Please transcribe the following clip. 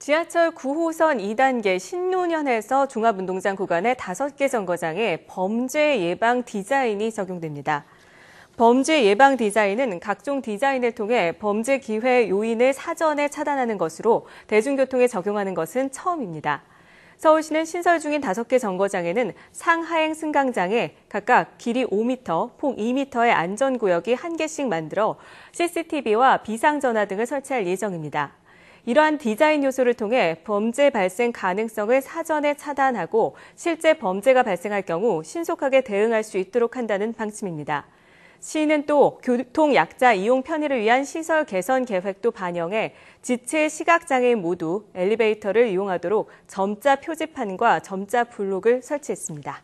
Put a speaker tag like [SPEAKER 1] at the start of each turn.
[SPEAKER 1] 지하철 9호선 2단계 신논현에서 종합운동장 구간의 5개 정거장에 범죄 예방 디자인이 적용됩니다. 범죄 예방 디자인은 각종 디자인을 통해 범죄 기회 요인을 사전에 차단하는 것으로 대중교통에 적용하는 것은 처음입니다. 서울시는 신설 중인 5개 정거장에는 상하행 승강장에 각각 길이 5m, 폭 2m의 안전구역이 1개씩 만들어 CCTV와 비상전화 등을 설치할 예정입니다. 이러한 디자인 요소를 통해 범죄 발생 가능성을 사전에 차단하고 실제 범죄가 발생할 경우 신속하게 대응할 수 있도록 한다는 방침입니다. 시는 또 교통 약자 이용 편의를 위한 시설 개선 계획도 반영해 지체 시각장애인 모두 엘리베이터를 이용하도록 점자 표지판과 점자 블록을 설치했습니다.